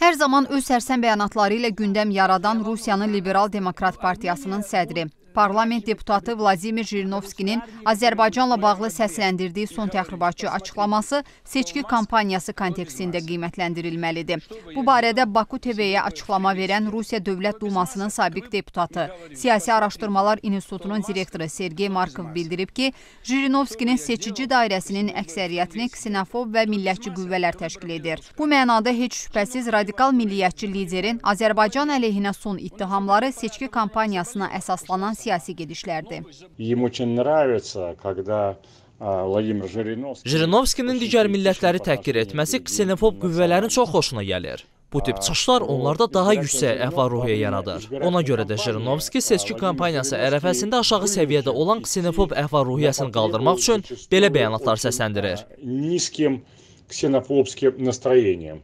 Hər zaman öz sərsəm bəyanatları ilə gündəm yaradan Rusiyanın Liberal Demokrat Partiyasının sədri Parlament deputatı Vladimir Jirinovskinin Azərbaycanla bağlı səsləndirdiyi son təxribatçı açıqlaması seçki kampaniyası kontekstində qiymətləndirilməlidir. Bu barədə Baku TV-yə açıqlama verən Rusiya Dövlət Dumasının sabiq deputatı, Siyasi Araşdırmalar İnstitutunun direktoru Sergey Markov bildirib ki, Jirinovskinin seçici dairəsinin əksəriyyətini ksenofob və millətçi qüvvələr təşkil edir. Bu mənada heç şübhəsiz radikal milliyyətçi liderin Azərbaycan əleyhinə son ittihamları seçki kampaniyasına əsaslanan siyasi gedişlərdir. Jirinovskinin digər millətləri təhqir etməsi ksenofob qüvvələrin çox xoşuna gəlir. Bu tip çıxışlar onlarda daha yüksək əhval-ruhiyyə yaradır. Ona görə də Jirinovski seçki kampaniyası ərəfəsində aşağı səviyyədə olan ksenofob əhval-ruhiyyəsini qaldırmaq üçün belə bəyanatlar səsləndirir. Niskim ksenofobskim nastroyeniям.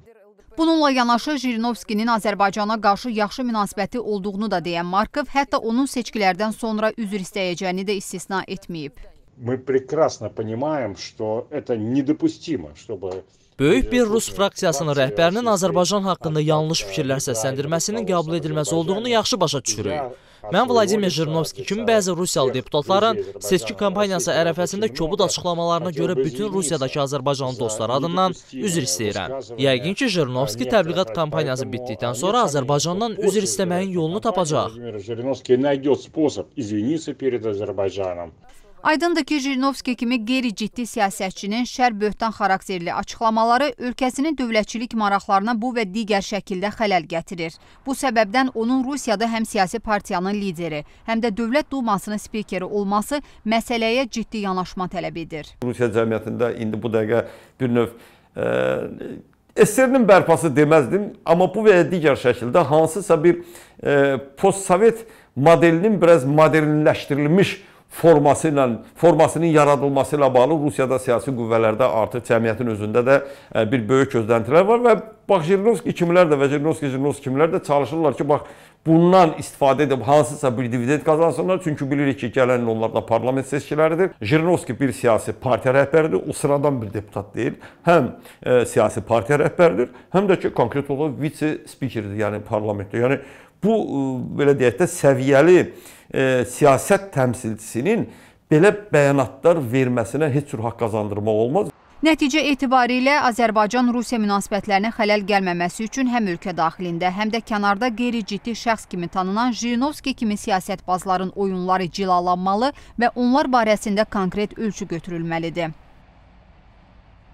Bununla yanaşı Jirinovskinin Azərbaycana qarşı yaxşı münasibəti olduğunu da deyən Markov, hətta onun seçkilərdən sonra üzr istəyəcəyini də istisna etməyib. Мы прекрасно понимаем, что это недопустимо, чтобы Böyük bir Rus fraksiyasının rəhbərinin Azərbaycan haqqında yanlış fikirlər səsləndirməsinin qəbul edilməz olduğunu yaxşı başa düşürük. Mən Vladimir Jirinovski kimi bəzi rusiyalı deputatların seçki kampaniyası ərəfəsində kobud açıqlamalarına görə bütün Rusiyadakı Azərbaycanlı dostlar adından üzr istəyirəm. Yəqin ki, Jirinovski təbliğat kampaniyası bitdikdən sonra Azərbaycandan üzr istəməyin yolunu tapacaq. Jirinovski найдет способ извиниться перед Азербайджаном. Aydındır ki, Jirinovski kimi qeyri-ciddi siyasətçinin şər böhtan xarakterli açıqlamaları ölkəsinin dövlətçilik maraqlarına bu və digər şəkildə xələl gətirir. Bu səbəbdən onun Rusiyada həm siyasi partiyanın lideri, həm də Dövlət Dumasının spikeri olması məsələyə ciddi yanaşma tələb edir. Rusiya cəmiyyətində indi bu dəqiqə bir növ ə, e, SSR-nin bərpası deməzdim, amma bu və ya digər şəkildə hansısa bir e, postsovet modelinin biraz modernləşdirilmiş forması ilə formasının yaradılması ilə bağlı Rusiyada siyasi qüvvələrdə artıq cəmiyyətin özündə də e, bir böyük gözləntilər var və bax Jirinovski kimlər də və Jirinovski Jirinovski kimlər də çalışırlar ki, bax bundan istifadə edib hansısa bir dividend qazansınlar. Çünki bilirik ki, gələn onlarda parlament seçkiləridir. Jirinovski bir siyasi partiya rəhbəridir. O sıradan bir deputat deyil. Həm e, siyasi partiya rəhbəridir, həm də ki, konkret olaraq vitse spikeridir, yəni parlamentdə. Yəni bu e, belə deyək də səviyyəli e, siyasət təmsilçisinin belə bəyanatlar verməsinə heç cür haqq qazandırmaq olmaz. Nəticə etibarilə Azərbaycan-Rusiya münasibətlərinə xələl gəlməməsi üçün həm ölkə daxilində, həm də kənarda qeyri-ciddi şəxs kimi tanınan Jirinovski kimi siyasət bazların oyunları cilalanmalı və onlar barəsində konkret ölçü götürülməlidir.